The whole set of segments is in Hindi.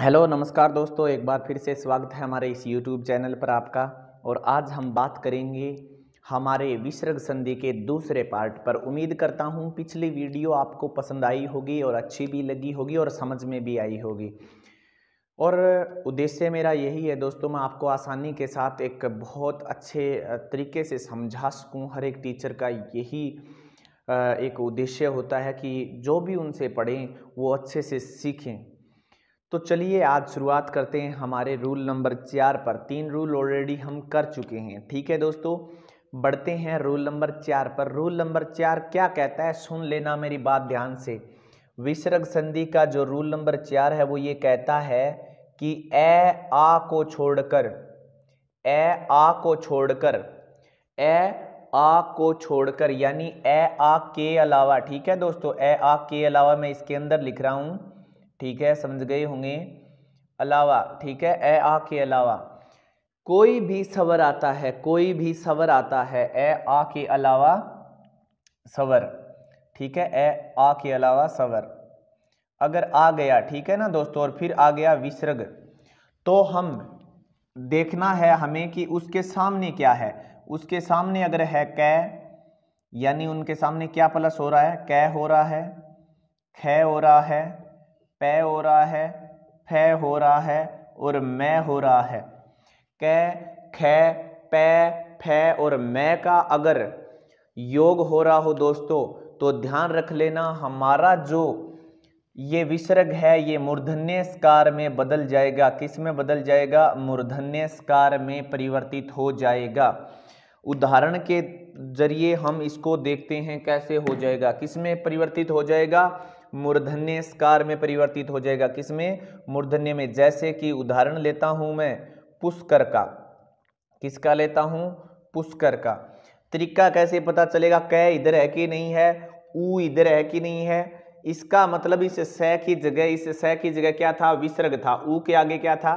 हेलो नमस्कार दोस्तों एक बार फिर से स्वागत है हमारे इस यूट्यूब चैनल पर आपका और आज हम बात करेंगे हमारे विसर्ग संधि के दूसरे पार्ट पर उम्मीद करता हूँ पिछली वीडियो आपको पसंद आई होगी और अच्छी भी लगी होगी और समझ में भी आई होगी और उद्देश्य मेरा यही है दोस्तों मैं आपको आसानी के साथ एक बहुत अच्छे तरीके से समझा सकूँ हर एक टीचर का यही एक उद्देश्य होता है कि जो भी उनसे पढ़ें वो अच्छे से सीखें तो चलिए आज शुरुआत करते हैं हमारे रूल नंबर चार पर तीन रूल ऑलरेडी हम कर चुके हैं ठीक है दोस्तों बढ़ते हैं रूल नंबर चार पर रूल नंबर चार क्या कहता है सुन लेना मेरी बात ध्यान से विसर्ग संधि का जो रूल नंबर चार है वो ये कहता है कि ए आ को छोड़कर ए आ को छोड़कर ए आ को छोड़कर यानी ए आ के अलावा ठीक है दोस्तों ए आ के अलावा मैं इसके अंदर लिख रहा हूँ ठीक है समझ गए होंगे अलावा ठीक है ए आ के अलावा कोई भी सवर आता है कोई भी सवर आता है ए आ के अलावा सवर ठीक है ए आ के अलावा सवर अगर आ गया ठीक है ना दोस्तों और फिर आ गया विसर्ग तो हम देखना है हमें कि उसके सामने क्या है उसके सामने अगर है कै यानी उनके सामने क्या प्लस हो रहा है कै हो रहा है ख हो रहा है पै हो रहा है फै हो रहा है और मैं हो रहा है कै खै पै फै और मैं का अगर योग हो रहा हो दोस्तों तो ध्यान रख लेना हमारा जो ये विसर्ग है ये मूर्धन्यस्कार में बदल जाएगा किस में बदल जाएगा मूर्धन्यस्कार में परिवर्तित हो जाएगा उदाहरण के जरिए हम इसको देखते हैं कैसे हो जाएगा किस में परिवर्तित हो जाएगा मूर्धन्य स्कार में परिवर्तित हो जाएगा किसमें मूर्धन्य में जैसे कि उदाहरण लेता हूँ मैं पुष्कर का किसका लेता हूँ पुष्कर का तरीका कैसे पता चलेगा क इधर है कि नहीं है ऊ इधर है कि नहीं है इसका मतलब इस स की जगह इस स की जगह क्या था विसर्ग था ऊ के आगे क्या था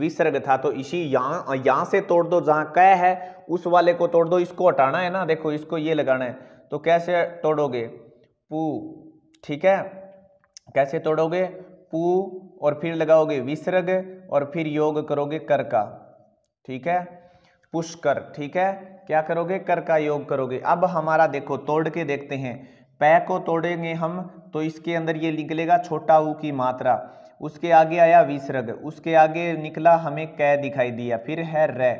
विसर्ग था तो इसी यहाँ यहाँ से तोड़ दो जहाँ कह है उस वाले को तोड़ दो इसको हटाना है ना देखो इसको ये लगाना है तो कैसे तोड़ोगे पू ठीक है कैसे तोड़ोगे पू और फिर लगाओगे विसर्ग और फिर योग करोगे कर का ठीक है पुष्कर ठीक है क्या करोगे कर का योग करोगे अब हमारा देखो तोड़ के देखते हैं पै को तोड़ेंगे हम तो इसके अंदर ये निकलेगा छोटा ऊ की मात्रा उसके आगे आया विसर्ग उसके आगे निकला हमें कै दिखाई दिया फिर है र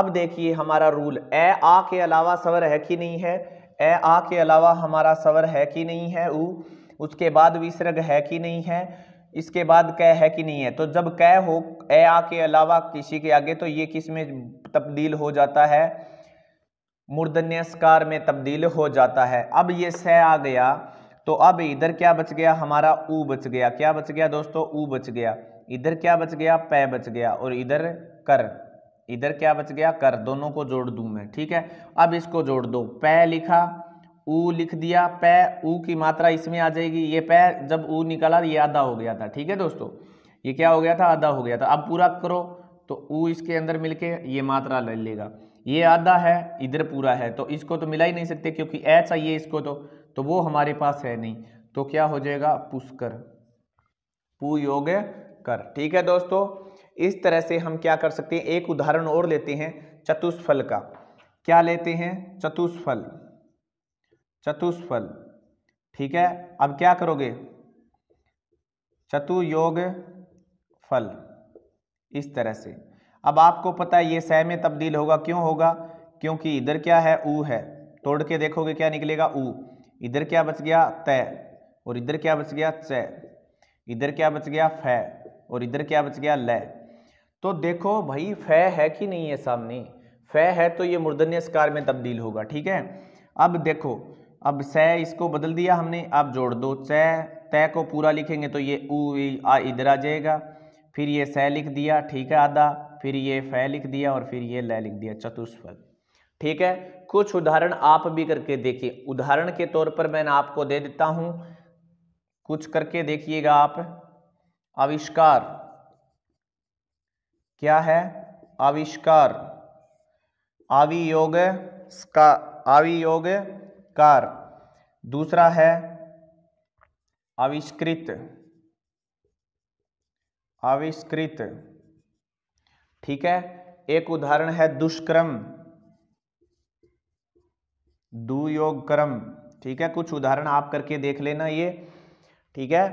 अब देखिए हमारा रूल ए आ के अलावा स्वर है कि नहीं है ए आ के अलावा हमारा सवर है कि नहीं है ऊ उसके बाद विसर्ग है कि नहीं है इसके बाद कह है कि नहीं है तो जब कह हो ए आ के अलावा किसी के आगे तो ये किस में तब्दील हो जाता है मूर्धन्यस्कार में तब्दील हो जाता है अब ये स आ गया तो अब इधर क्या बच गया हमारा ऊ बच गया क्या बच गया दोस्तों ऊ बच गया इधर क्या बच गया पै बच गया और इधर कर इधर क्या बच गया कर दोनों को जोड़ दूं मैं ठीक है अब इसको जोड़ दो पै लिखा ऊ लिख दिया पै ऊ की मात्रा इसमें आ जाएगी ये पै जब ऊ निकाला ये आधा हो गया था ठीक है दोस्तों ये क्या हो गया था आधा हो गया था अब पूरा करो तो ऊ इसके अंदर मिलके ये मात्रा ले लेगा ये आधा है इधर पूरा है तो इसको तो मिला ही नहीं सकते क्योंकि ए चाहिए इसको तो तो वो हमारे पास है नहीं तो क्या हो जाएगा पुष्कर योग कर ठीक है दोस्तों इस तरह से हम क्या कर सकते हैं एक उदाहरण और लेते हैं चतुष्फल का क्या लेते हैं चतुष्फल चतुष्फल ठीक है अब क्या करोगे चतुयोग फल इस तरह से अब आपको पता है ये सह में तब्दील होगा क्यों होगा क्योंकि इधर क्या है ऊ है तोड़ के देखोगे क्या निकलेगा ऊ इधर क्या बच गया तय और इधर क्या बच गया च इधर क्या बच गया फ और इधर क्या बच गया लय तो देखो भाई फ है कि नहीं है सामने फ है तो ये मुर्दन्य स्कार में तब्दील होगा ठीक है अब देखो अब स इसको बदल दिया हमने अब जोड़ दो सै तय को पूरा लिखेंगे तो ये ऊ आ इधर आ जाएगा फिर ये स लिख दिया ठीक है आधा फिर ये फ लिख दिया और फिर ये ल लिख दिया चतुष्फल ठीक है कुछ उदाहरण आप भी करके देखिए उदाहरण के तौर पर मैंने आपको दे देता हूँ कुछ करके देखिएगा आप आविष्कार क्या है आविष्कार आवियोग आवियोग कार दूसरा है आविष्कृत आविष्कृत ठीक है एक उदाहरण है दुष्कर्म दुयोग क्रम ठीक है कुछ उदाहरण आप करके देख लेना ये ठीक है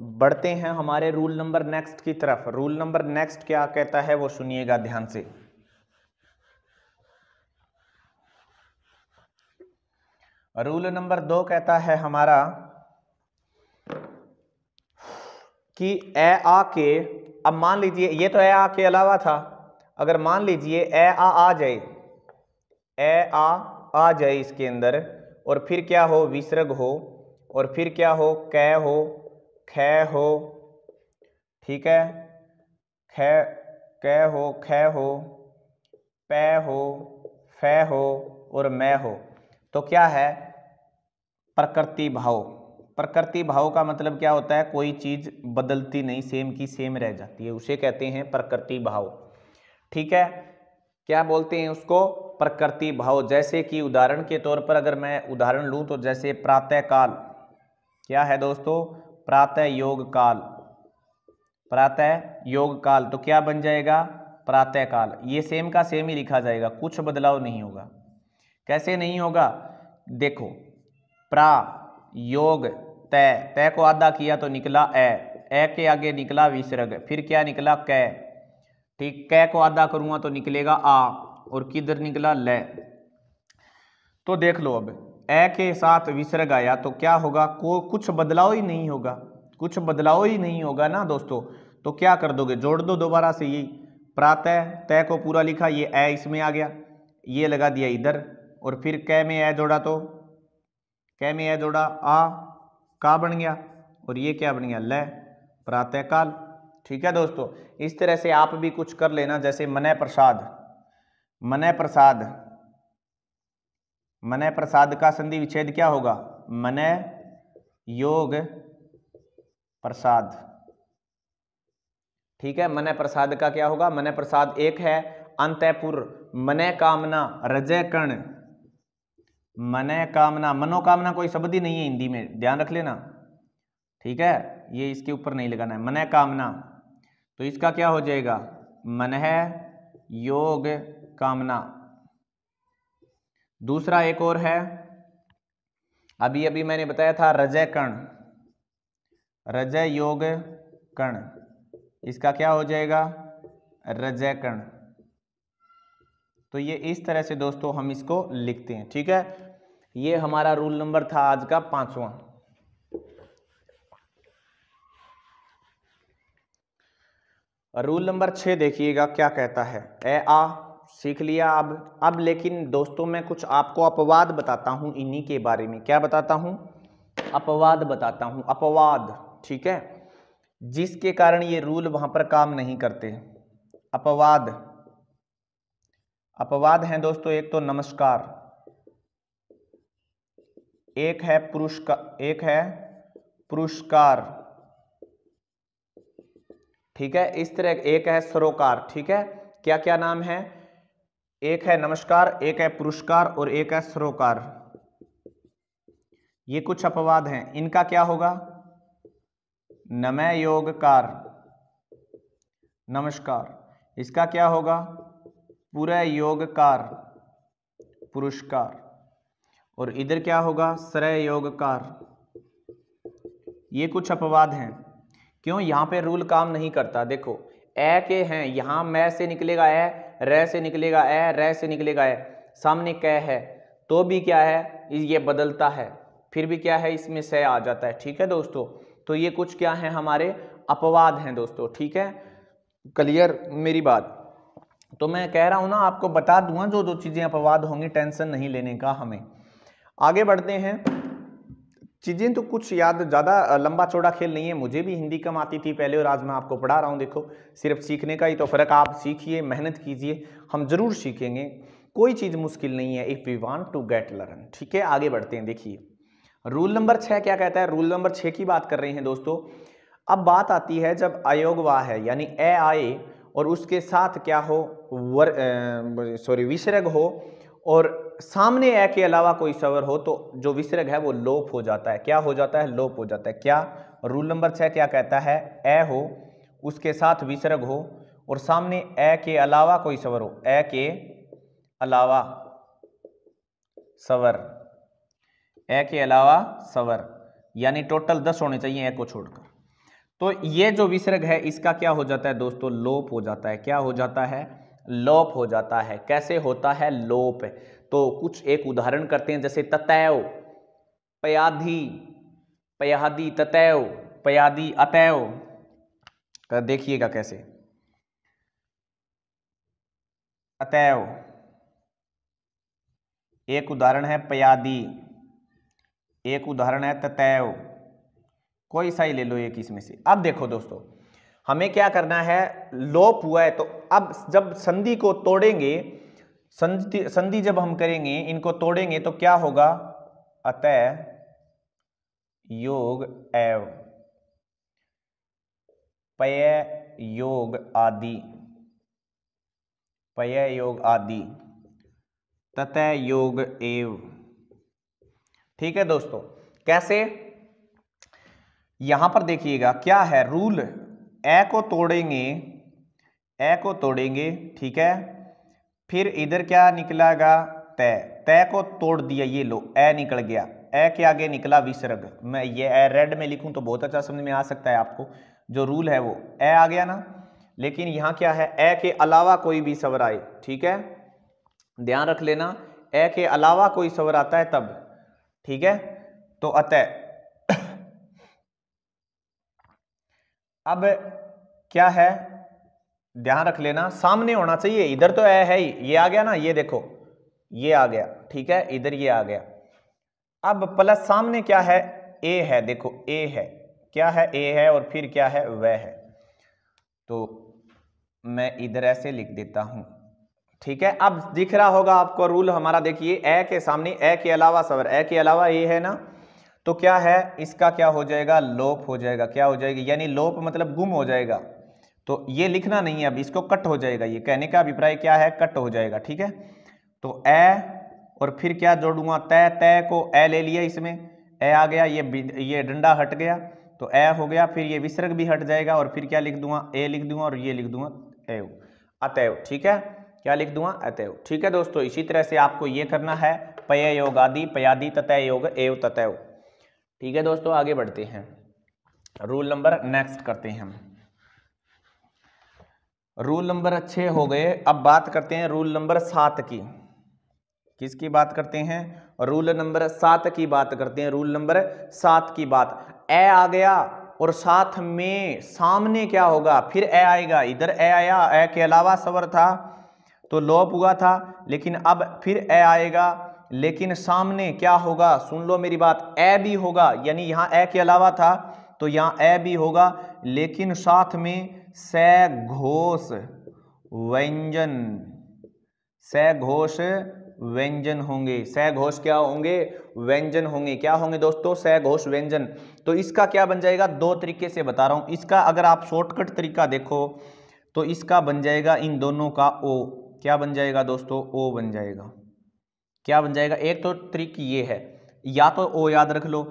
बढ़ते हैं हमारे रूल नंबर नेक्स्ट की तरफ रूल नंबर नेक्स्ट क्या कहता है वो सुनिएगा ध्यान से रूल नंबर दो कहता है हमारा कि ए आ के अब मान लीजिए ये तो ए आ के अलावा था अगर मान लीजिए ए आ आ जाए ए आ आ जाए इसके अंदर और फिर क्या हो विसर्ग हो और फिर क्या हो कै हो खै हो ठीक है खै कै हो खै हो पै हो फै हो और मैं हो तो क्या है प्रकृति भाव प्रकृति भाव का मतलब क्या होता है कोई चीज़ बदलती नहीं सेम की सेम रह जाती है उसे कहते हैं प्रकृति भाव ठीक है क्या बोलते हैं उसको प्रकृति भाव जैसे कि उदाहरण के तौर पर अगर मैं उदाहरण लूँ तो जैसे प्रातःकाल क्या है दोस्तों प्रातः योग काल प्रातः योग काल तो क्या बन जाएगा प्रातः काल ये सेम का सेम ही लिखा जाएगा कुछ बदलाव नहीं होगा कैसे नहीं होगा देखो प्रा योग तय तय को आधा किया तो निकला ए ए के आगे निकला विसर्ग फिर क्या निकला कै ठीक कै को आधा करूंगा तो निकलेगा आ और किधर निकला ल तो देख लो अब ए के साथ विसर्ग आया तो क्या होगा को कुछ बदलाव ही नहीं होगा कुछ बदलाव ही नहीं होगा ना दोस्तों तो क्या कर दोगे जोड़ दो दोबारा से यही प्रातः तय को पूरा लिखा ये ए इसमें आ गया ये लगा दिया इधर और फिर कै में ए जोड़ा तो कै में ए जोड़ा आ का बन गया और ये क्या बन गया ल काल ठीक है दोस्तों इस तरह से आप भी कुछ कर लेना जैसे मनय प्रसाद मनय प्रसाद मन प्रसाद का संधि विच्छेद क्या होगा मन योग प्रसाद ठीक है मन प्रसाद का क्या होगा मन प्रसाद एक है अंतपुर मन कामना रजय कर्ण मन कामना मनोकामना कोई शब्द ही नहीं है हिंदी में ध्यान रख लेना ठीक है ये इसके ऊपर नहीं लगाना है मन कामना तो इसका क्या हो जाएगा मन है योग कामना दूसरा एक और है अभी अभी मैंने बताया था रजय कर्ण रजय योग कण इसका क्या हो जाएगा रजय कर्ण तो ये इस तरह से दोस्तों हम इसको लिखते हैं ठीक है ये हमारा रूल नंबर था आज का पांचवा रूल नंबर छः देखिएगा क्या कहता है ए आ सीख लिया अब अब लेकिन दोस्तों मैं कुछ आपको अपवाद बताता हूँ इन्हीं के बारे में क्या बताता हूँ अपवाद बताता हूँ अपवाद ठीक है जिसके कारण ये रूल वहाँ पर काम नहीं करते अपवाद अपवाद हैं दोस्तों एक तो नमस्कार एक है का एक है पुरस्कार ठीक है इस तरह एक है सरोकार ठीक है क्या क्या नाम है एक है नमस्कार एक है पुरस्कार और एक है सरोकार ये कुछ अपवाद हैं इनका क्या होगा नमय योगकार नमस्कार इसका क्या होगा पूरे योगकार पुरस्कार और इधर क्या होगा योग योगकार ये कुछ अपवाद हैं क्यों यहाँ पे रूल काम नहीं करता देखो ए के हैं यहाँ मैं से निकलेगा ए र से निकलेगा ए रे से निकलेगा ए सामने कह है तो भी क्या है ये बदलता है फिर भी क्या है इसमें से आ जाता है ठीक है दोस्तों तो ये कुछ क्या है हमारे अपवाद हैं दोस्तों ठीक है क्लियर मेरी बात तो मैं कह रहा हूँ ना आपको बता दूंगा जो जो चीज़ें अपवाद होंगी टेंशन नहीं लेने का हमें आगे बढ़ते हैं चीज़ें तो कुछ याद ज़्यादा लंबा चौड़ा खेल नहीं है मुझे भी हिंदी कम आती थी पहले और आज मैं आपको पढ़ा रहा हूँ देखो सिर्फ सीखने का ही तो फ़र्क आप सीखिए मेहनत कीजिए हम ज़रूर सीखेंगे कोई चीज़ मुश्किल नहीं है if we want to get learn ठीक है आगे बढ़ते हैं देखिए रूल नंबर छः क्या कहता है रूल नंबर छः की बात कर रहे हैं दोस्तों अब बात आती है जब वाह है यानी ए आए और उसके साथ क्या हो वर सॉरी विसर्ग हो और सामने ए के अलावा कोई स्वर हो तो जो विसर्ग है वो लोप हो जाता है क्या हो जाता है लोप हो जाता है क्या रूल नंबर छः क्या कहता है ए हो उसके साथ विसर्ग हो और सामने ए के अलावा कोई स्वर हो ए के अलावा स्वर ए के अलावा स्वर यानी टोटल दस होने चाहिए ए को छोड़कर तो ये जो विसर्ग है इसका क्या हो जाता है दोस्तों लोप हो जाता है क्या हो जाता है लोप हो जाता है कैसे होता है लोप तो कुछ एक उदाहरण करते हैं जैसे ततैव पयाधि पयादी ततैव पयादी अतैव तो देखिएगा कैसे अतैव एक उदाहरण है पयादी एक उदाहरण है ततैव कोई सा ही ले लो एक इसमें से अब देखो दोस्तों हमें क्या करना है लोप हुआ है तो अब जब संधि को तोड़ेंगे संधि संधि जब हम करेंगे इनको तोड़ेंगे तो क्या होगा अतः योग एव पय योग आदि पय योग आदि ततः योग एव ठीक है दोस्तों कैसे यहां पर देखिएगा क्या है रूल ए को तोड़ेंगे ए को तोड़ेंगे ठीक है फिर इधर क्या निकलागा तय तय को तोड़ दिया ये लो ए निकल गया ए के आगे निकला विसर्ग मैं ये ए रेड में लिखूं तो बहुत अच्छा समझ में आ सकता है आपको जो रूल है वो ए आ गया ना लेकिन यहाँ क्या है ए के अलावा कोई भी सवर आए ठीक है ध्यान रख लेना ए के अलावा कोई सवर आता है तब ठीक है तो अतः अब क्या है ध्यान रख लेना सामने होना चाहिए इधर तो ए है ही ये आ गया ना ये देखो ये आ गया ठीक है इधर ये आ गया अब प्लस सामने क्या है ए है देखो ए है क्या है ए है और फिर क्या है वह है तो मैं इधर ऐसे लिख देता हूं ठीक है अब दिख रहा होगा आपको रूल हमारा देखिए ए के सामने ए के अलावा सवर ए के अलावा ए है ना तो क्या है इसका क्या हो जाएगा लोप हो जाएगा क्या हो जाएगी यानी लोप मतलब गुम हो जाएगा तो ये लिखना नहीं है अब इसको कट हो जाएगा ये कहने का अभिप्राय क्या है कट हो जाएगा ठीक है तो ए और फिर क्या जोड़ूंगा तय तय को ए ले लिया इसमें ए आ गया ये ये डंडा हट गया तो ए हो गया फिर ये विसर्ग भी हट जाएगा और फिर क्या लिख दूंगा ए लिख दूंगा और ये लिख दूंगा एव अतय ठीक है क्या लिख दूंगा अतय ठीक है दोस्तों इसी तरह से आपको ये करना है पय योग आदि पयादि ततय योग एव ततैव ठीक है दोस्तों आगे बढ़ते हैं रूल नंबर नेक्स्ट करते हैं हम रूल नंबर छः हो गए अब बात करते हैं रूल नंबर सात की किसकी बात करते हैं रूल नंबर सात की बात करते हैं रूल नंबर सात की बात ए आ गया और साथ में सामने क्या होगा फिर ए आएगा इधर ए आया ए के अलावा सवर था तो लोप हुआ था लेकिन अब फिर ए आएगा लेकिन सामने क्या होगा सुन लो मेरी बात ए भी होगा यानी यहाँ ए के अलावा था तो यहाँ ए भी होगा लेकिन साथ में स घोष व्यंजन स घोष व्यंजन होंगे सह घोष क्या होंगे व्यंजन होंगे क्या होंगे दोस्तों स घोष व्यंजन तो इसका क्या बन जाएगा दो तरीके से बता रहा हूं इसका अगर आप शॉर्टकट तरीका देखो तो इसका बन जाएगा इन दोनों का ओ क्या बन जाएगा दोस्तों ओ बन जाएगा क्या बन जाएगा एक तो ट्रिक ये है या तो ओ याद रख लो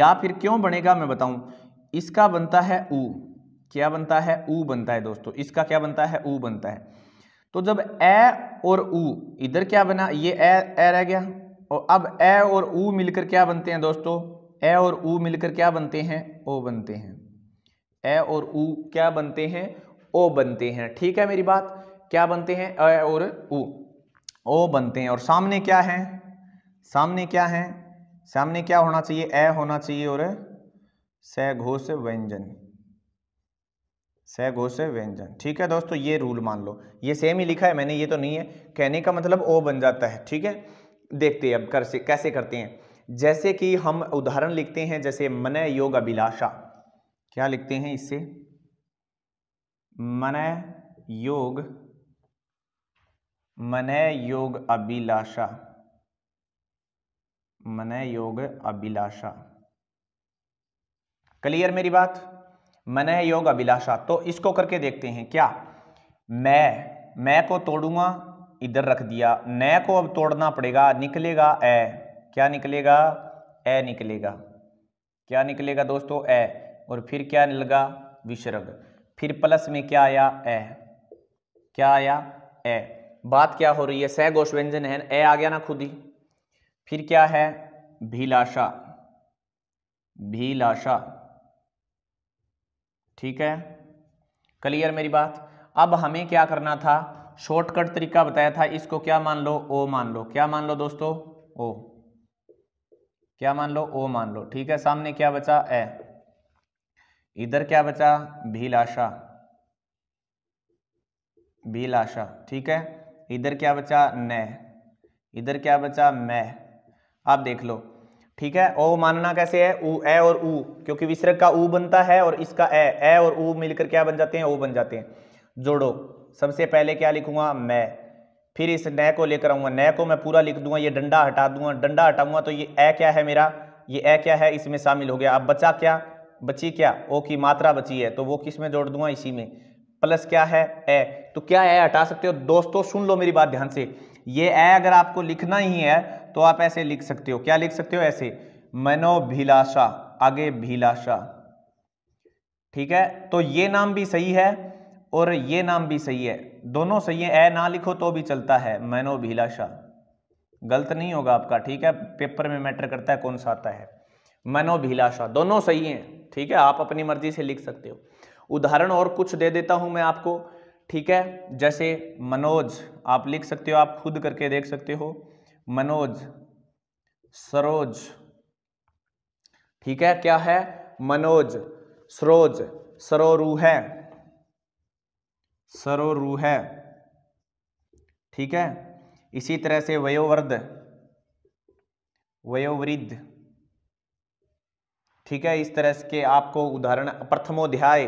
या फिर क्यों बनेगा मैं बताऊं इसका बनता है ऊ क्या बनता है ऊ बनता है दोस्तों इसका क्या बनता है ऊ बनता है तो जब ए और ऊ इधर क्या बना ये ए ए रह गया और अब ए और ऊ मिलकर क्या बनते हैं दोस्तों ए और ऊ मिलकर क्या बनते हैं ओ बनते हैं ए और ऊ क्या बनते हैं ओ बनते हैं ठीक है मेरी बात क्या बनते हैं ए और ऊ ओ बनते हैं और सामने क्या है सामने क्या है सामने क्या होना चाहिए ए होना चाहिए और सघोष व्यंजन से व्यंजन ठीक है दोस्तों ये रूल मान लो ये सेम ही लिखा है मैंने ये तो नहीं है कहने का मतलब ओ बन जाता है ठीक है देखते हैं अब कर से कैसे करते हैं जैसे कि हम उदाहरण लिखते हैं जैसे मन योग अभिलाषा क्या लिखते हैं इससे मन योग मन योग अभिलाषा मन योग अभिलाषा क्लियर मेरी बात मन है योग अभिलाषा तो इसको करके देखते हैं क्या मैं मैं को तोड़ूंगा इधर रख दिया न को अब तोड़ना पड़ेगा निकलेगा ए क्या निकलेगा ए निकलेगा क्या निकलेगा दोस्तों ए और फिर क्या लगा विसर्ग फिर प्लस में क्या आया ए क्या आया ए बात क्या हो रही है सह गोश व्यंजन है ए आ गया ना खुद ही फिर क्या है भीलाशा भीलाशा ठीक है क्लियर मेरी बात अब हमें क्या करना था शॉर्टकट तरीका बताया था इसको क्या मान लो ओ मान लो क्या मान लो दोस्तों ओ क्या मान लो ओ मान लो ठीक है सामने क्या बचा ए इधर क्या बचा भीलाशा भीलाशा ठीक है इधर क्या बचा न इधर क्या बचा मैं आप देख लो ठीक है ओ मानना कैसे है ऊ ए और ऊ क्योंकि विसरक का ऊ बनता है और इसका ए ए और ऊ मिलकर क्या बन जाते हैं ओ बन जाते हैं जोड़ो सबसे पहले क्या लिखूंगा मैं फिर इस न को लेकर आऊंगा न को मैं पूरा लिख दूंगा ये डंडा हटा दूंगा डंडा हटाऊंगा तो ये ए क्या है मेरा ये ए क्या है इसमें शामिल हो गया अब बचा क्या बची क्या ओ की मात्रा बची है तो वो किस में जोड़ दूंगा इसी में प्लस क्या है ए तो क्या ए हटा सकते हो दोस्तों सुन लो मेरी बात ध्यान से ये ए अगर आपको लिखना ही है तो आप ऐसे लिख सकते हो क्या लिख सकते हो ऐसे मनोभिलाषा आगे भिलाषा ठीक है तो ये नाम भी सही है और ये नाम भी सही है दोनों सही है ए ना लिखो तो भी चलता है मनोभिलाषा गलत नहीं होगा आपका ठीक है पेपर में मैटर करता है कौन सा आता है मनोभिलाषा दोनों सही हैं ठीक है आप अपनी मर्जी से लिख सकते हो उदाहरण और कुछ दे देता हूं मैं आपको ठीक है जैसे मनोज आप लिख सकते हो आप खुद करके देख सकते हो मनोज सरोज ठीक है क्या है मनोज सरोज सरोरू है सरोरू है ठीक है इसी तरह से वयोवर्द वयोवृद्ध ठीक है इस तरह के आपको उदाहरण प्रथमोध्याय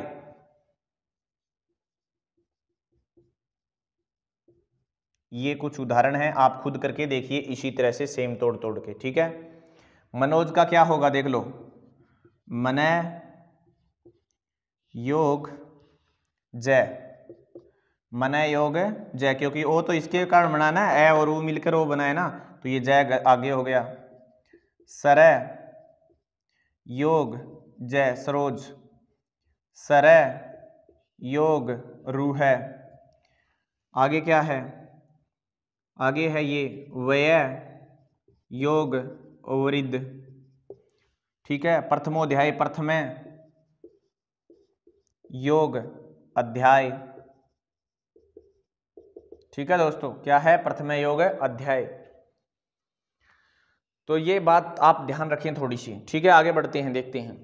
ये कुछ उदाहरण हैं आप खुद करके देखिए इसी तरह से सेम तोड़ तोड़ के ठीक है मनोज का क्या होगा देख लो मन योग जय मन योग जय क्योंकि ओ तो इसके कारण बनाना ना ए और ऊ मिलकर वो बनाए ना तो ये जय आगे हो गया सर योग जय सरोज सर योग रूह है आगे क्या है आगे है ये व्यय योग वृद्ध ठीक है प्रथमोध्याय प्रथम योग अध्याय ठीक है दोस्तों क्या है प्रथम योग अध्याय तो ये बात आप ध्यान रखें थोड़ी सी ठीक है आगे बढ़ते हैं देखते हैं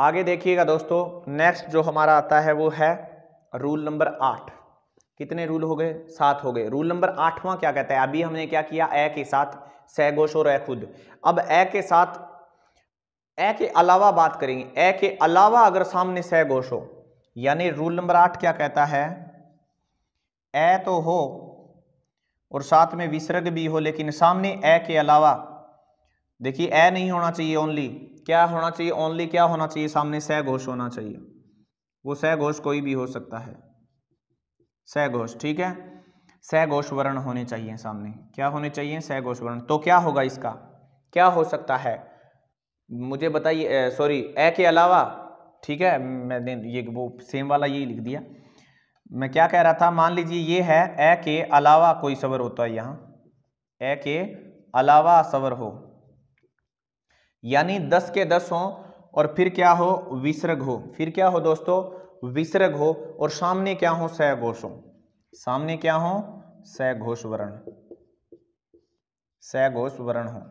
आगे देखिएगा दोस्तों नेक्स्ट जो हमारा आता है वो है रूल नंबर आठ कितने रूल हो गए सात हो गए रूल नंबर आठवां क्या कहता है अभी हमने क्या किया ए के साथ सहगोश और ए खुद अब ए के साथ ए के अलावा बात करेंगे ए के अलावा अगर सामने सहगोश हो यानी रूल नंबर आठ क्या कहता है ए तो हो और साथ में विसर्ग भी हो लेकिन सामने ए के अलावा देखिए ए नहीं होना चाहिए ओनली क्या होना चाहिए ओनली क्या होना चाहिए सामने सह घोष होना चाहिए वो सह घोष कोई भी हो सकता है सह घोष ठीक है सह घोष वर्ण होने चाहिए सामने क्या होने चाहिए सह घोष वर्ण तो क्या होगा इसका क्या हो सकता है मुझे बताइए सॉरी ए के अलावा ठीक है मैंने ये वो सेम वाला यही लिख दिया मैं क्या कह रहा था मान लीजिए ये है ए के अलावा कोई सबर होता है यहाँ ए के अलावा सबर हो यानी दस के दस हो और फिर क्या हो विसर्ग हो फिर क्या हो दोस्तों विसर्ग हो और सामने क्या हो सघोष हो सामने क्या हो सघोष वर्ण सघोष वर्ण हो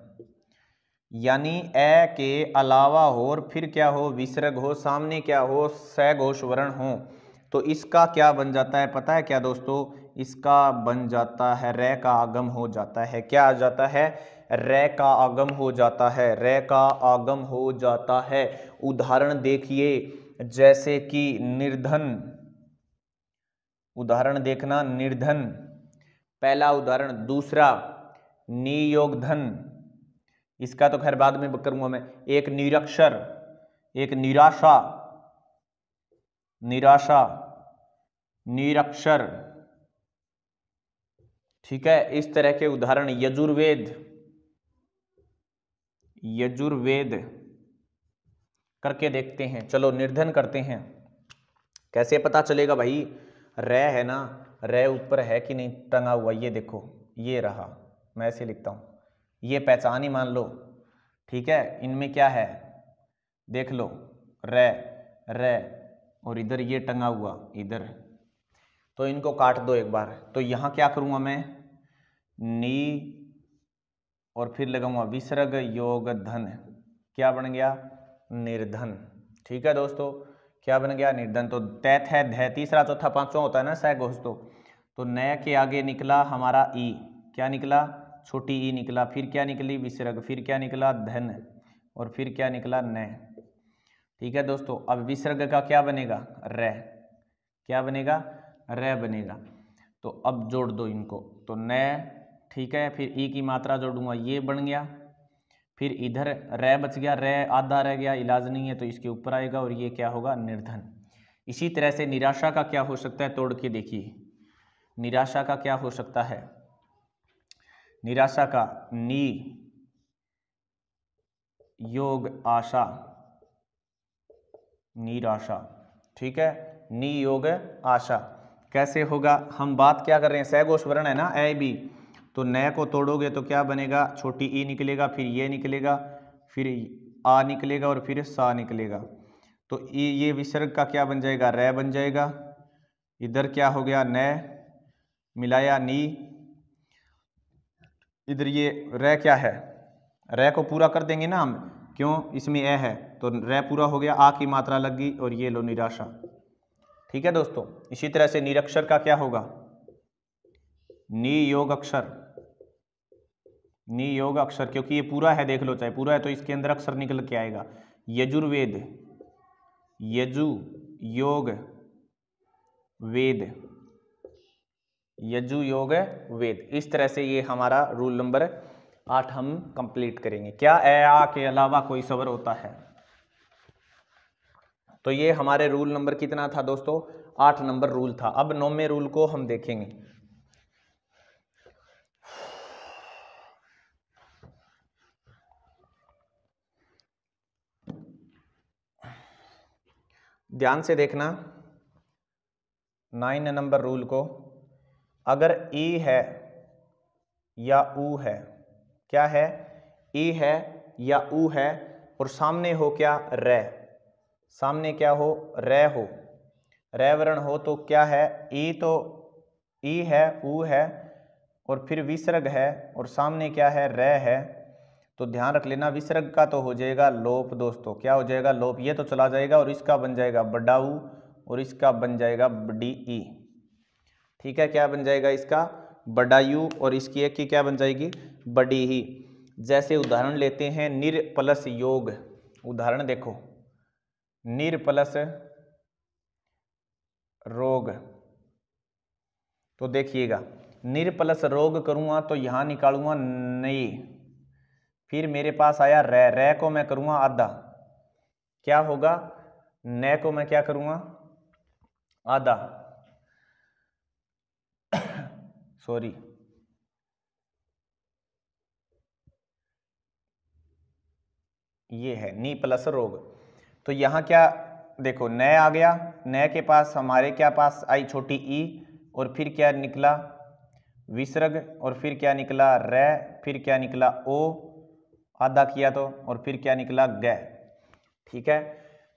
यानी ए के अलावा हो और फिर क्या हो विसर्ग हो सामने क्या हो सघोष वर्ण हो तो इसका क्या बन जाता है पता है क्या दोस्तों इसका बन जाता है रे का आगम हो जाता है क्या आ जाता है रे का आगम हो जाता है रे का आगम हो जाता है उदाहरण देखिए जैसे कि निर्धन उदाहरण देखना निर्धन पहला उदाहरण दूसरा नियोगधन इसका तो खैर बाद में करूंगा मैं एक निरक्षर एक निराशा निराशा निरक्षर ठीक है इस तरह के उदाहरण यजुर्वेद यजुर्वेद करके देखते हैं चलो निर्धन करते हैं कैसे पता चलेगा भाई रे है ना रे ऊपर है कि नहीं टंगा हुआ ये देखो ये रहा मैं ऐसे लिखता हूँ ये पहचान ही मान लो ठीक है इनमें क्या है देख लो रे रे और इधर ये टंगा हुआ इधर तो इनको काट दो एक बार तो यहाँ क्या करूँगा मैं नी और फिर लगाऊंगा विसर्ग योग धन क्या बन गया निर्धन ठीक है दोस्तों क्या बन गया निर्धन तो तय है धै तीसरा चौथा पांचवा होता है ना सह दोस्तों तो, तो नय के आगे निकला हमारा ई क्या निकला छोटी ई निकला फिर क्या निकली विसर्ग फिर क्या निकला धन और फिर क्या निकला न ठीक है दोस्तों अब विसर्ग का क्या बनेगा र क्या बनेगा र बनेगा तो अब जोड़ दो इनको तो नय ठीक है फिर ई e की मात्रा जोड़ूंगा ये बन गया फिर इधर रे बच गया रे आधा रह गया इलाज नहीं है तो इसके ऊपर आएगा और ये क्या होगा निर्धन इसी तरह से निराशा का क्या हो सकता है तोड़ के देखिए निराशा का क्या हो सकता है निराशा का नी योग आशा निराशा ठीक है नी योग आशा कैसे होगा हम बात क्या कर रहे हैं सहगोष वर्ण है ना ए बी तो नए को तोड़ोगे तो क्या बनेगा छोटी ई निकलेगा फिर ये निकलेगा फिर आ निकलेगा और फिर सा निकलेगा तो ई ये विसर्ग का क्या बन जाएगा रे बन जाएगा इधर क्या हो गया नय मिलाया नी इधर ये रै क्या है रै को पूरा कर देंगे ना हम क्यों इसमें ए है तो रे पूरा हो गया आ की मात्रा लग गई और ये लो निराशा ठीक है दोस्तों इसी तरह से निरक्षर का क्या होगा नी योग अक्षर नियोग अक्षर क्योंकि ये पूरा है देख लो चाहे पूरा है तो इसके अंदर अक्षर निकल के आएगा यजुर्वेद यजु योग वेद यजु योग वेद इस तरह से ये हमारा रूल नंबर आठ हम कंप्लीट करेंगे क्या ए आ के अलावा कोई सवर होता है तो ये हमारे रूल नंबर कितना था दोस्तों आठ नंबर रूल था अब नौवे रूल को हम देखेंगे ध्यान से देखना नाइन नंबर रूल को अगर ई है या ऊ है क्या है ई है या ऊ है और सामने हो क्या रे सामने क्या हो रे हो वर्ण हो तो क्या है ई तो ई है ऊ है और फिर विसर्ग है और सामने क्या है रे है तो ध्यान रख लेना विसर्ग का तो हो जाएगा लोप दोस्तों क्या हो जाएगा लोप ये तो चला जाएगा और इसका बन जाएगा बडाऊ और इसका बन जाएगा बडी ई ठीक है क्या बन जाएगा इसका बडायू और इसकी एक की क्या बन जाएगी बडी ही जैसे उदाहरण लेते हैं निर प्लस योग उदाहरण देखो निर प्लस रोग तो देखिएगा निर प्लस रोग करूँगा तो यहाँ निकालूंगा नई फिर मेरे पास आया रे रे को मैं करूँगा आधा क्या होगा न को मैं क्या करूँगा आधा सॉरी ये है नी प्लस रोग तो यहाँ क्या देखो न आ गया न के पास हमारे क्या पास आई छोटी ई और फिर क्या निकला विसर्ग और फिर क्या निकला र फिर क्या निकला ओ आधा किया तो और फिर क्या निकला ग ठीक है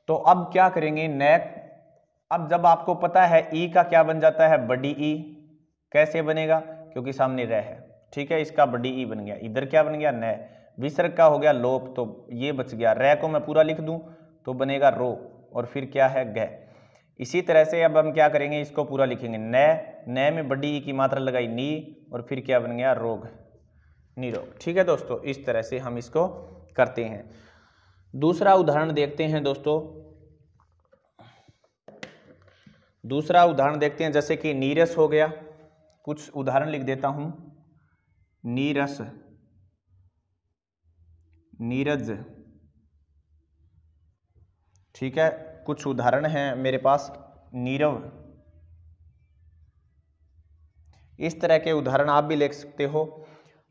तो अब क्या करेंगे नेक अब जब आपको पता है ई का क्या बन जाता है बडी ई कैसे बनेगा क्योंकि सामने रह है ठीक है इसका बडी ई बन गया इधर क्या बन गया न विसर्ग का हो गया लोप तो ये बच गया रह को मैं पूरा लिख दूं तो बनेगा रो और फिर क्या है गह इसी तरह से अब हम क्या करेंगे इसको पूरा लिखेंगे न न में बडी ई की मात्रा लगाई नी और फिर क्या बन गया रोग निरोग ठीक है दोस्तों इस तरह से हम इसको करते हैं दूसरा उदाहरण देखते हैं दोस्तों दूसरा उदाहरण देखते हैं जैसे कि नीरस हो गया कुछ उदाहरण लिख देता हूं नीरस नीरज ठीक है कुछ उदाहरण हैं मेरे पास नीरव इस तरह के उदाहरण आप भी लिख सकते हो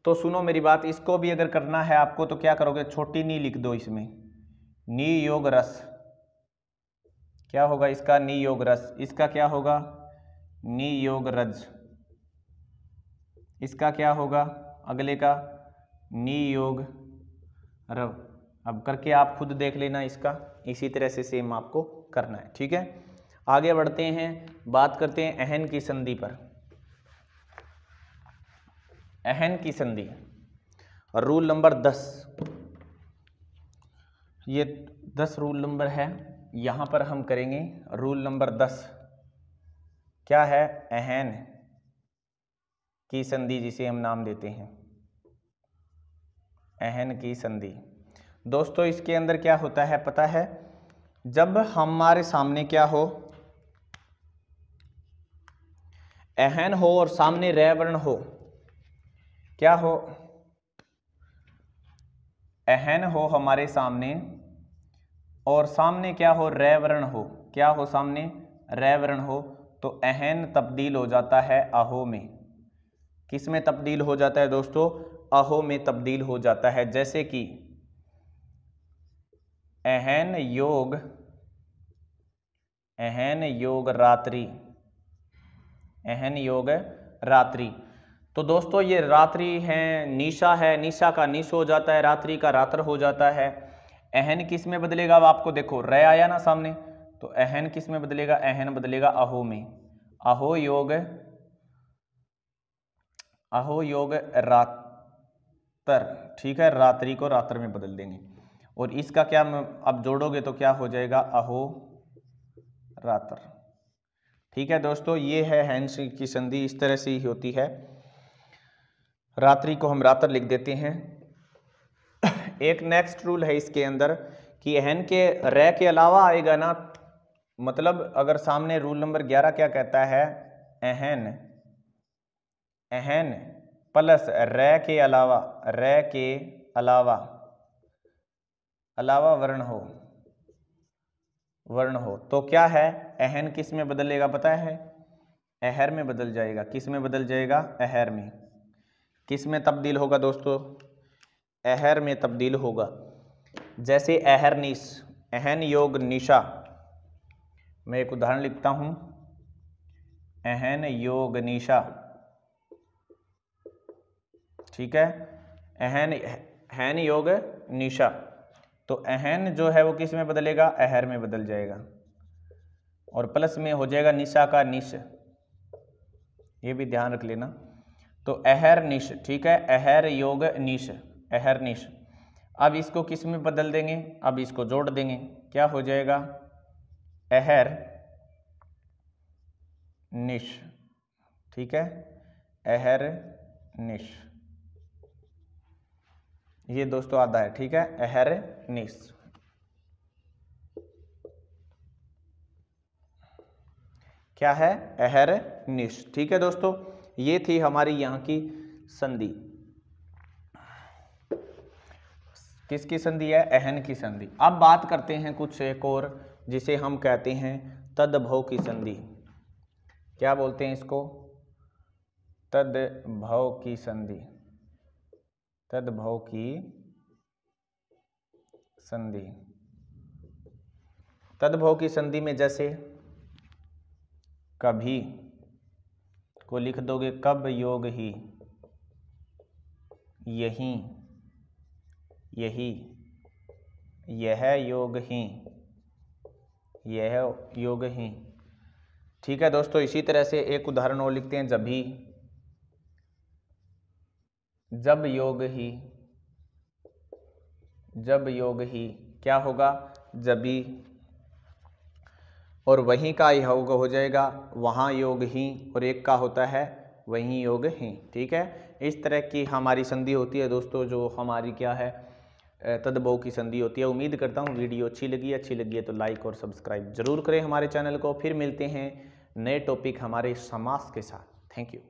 तो सुनो मेरी बात इसको भी अगर करना है आपको तो क्या करोगे छोटी नी लिख दो इसमें नी योग रस क्या होगा इसका नी योग रस इसका क्या होगा नी योग रज इसका क्या होगा अगले का योग रव अब करके आप खुद देख लेना इसका इसी तरह से सेम आपको करना है ठीक है आगे बढ़ते हैं बात करते हैं अहन की संधि पर एहन की संधि और रूल नंबर दस ये दस रूल नंबर है यहाँ पर हम करेंगे रूल नंबर दस क्या है एहन की संधि जिसे हम नाम देते हैं एहन की संधि दोस्तों इसके अंदर क्या होता है पता है जब हमारे सामने क्या हो एहन हो और सामने वर्ण हो क्या हो एहन हो हमारे सामने और सामने क्या हो रैवरण हो क्या हो सामने रैवरण हो तो एहन तब्दील हो जाता है अहो में किस में तब्दील हो जाता है दोस्तों अहो में तब्दील हो जाता है जैसे कि एहन योग एहन योग रात्रि एहन योग रात्रि तो दोस्तों ये रात्रि है निशा है निशा का निश हो जाता है रात्रि का रात्र हो जाता है एहन किस में बदलेगा अब आपको देखो रह आया ना सामने तो एहन किस में बदलेगा एहन बदलेगा अहो में अहो योग अहो योग रात्र ठीक है रात्रि को रात्र में बदल देंगे और इसका क्या अब जोड़ोगे तो क्या हो जाएगा अहो रात्र ठीक है दोस्तों ये है हैंस की संधि इस तरह से ही होती है रात्रि को हम रात्र लिख देते हैं एक नेक्स्ट रूल है इसके अंदर कि एन के रे के अलावा आएगा ना मतलब अगर सामने रूल नंबर ग्यारह क्या कहता है एहन एहन प्लस रे के अलावा रे के अलावा अलावा वर्ण हो वर्ण हो तो क्या है एहन किस में बदलेगा पता है अहर में बदल जाएगा किस में बदल जाएगा अहर में किस में तब्दील होगा दोस्तों अहर में तब्दील होगा जैसे अहरनीस अहन योग निशा मैं एक उदाहरण लिखता हूँ अहन योग निशा ठीक है अहन हैन योग निशा तो अहन जो है वो किस में बदलेगा अहर में बदल जाएगा और प्लस में हो जाएगा निशा का निश ये भी ध्यान रख लेना तो अहर निश ठीक है अहर योग निश अहर निश अब इसको किस में बदल देंगे अब इसको जोड़ देंगे क्या हो जाएगा अहर निश ठीक है अहर निश ये दोस्तों आधा है ठीक है अहर निश क्या है अहर निश ठीक है दोस्तों ये थी हमारी यहाँ की संधि किसकी संधि है अहन की संधि अब बात करते हैं कुछ एक और जिसे हम कहते हैं तदभव की संधि क्या बोलते हैं इसको तदभव की संधि तदभव की संधि तदभव की संधि में जैसे कभी को लिख दोगे कब योग ही यही यही यह योग ही यह योग ही ठीक है दोस्तों इसी तरह से एक उदाहरण और लिखते हैं जब ही जब योग ही जब योग ही क्या होगा जबी और वहीं का योग हो जाएगा वहाँ योग ही और एक का होता है वहीं योग ही ठीक है इस तरह की हमारी संधि होती है दोस्तों जो हमारी क्या है तदबो की संधि होती है उम्मीद करता हूँ वीडियो अच्छी लगी अच्छी लगी है तो लाइक और सब्सक्राइब जरूर करें हमारे चैनल को फिर मिलते हैं नए टॉपिक हमारे समास के साथ थैंक यू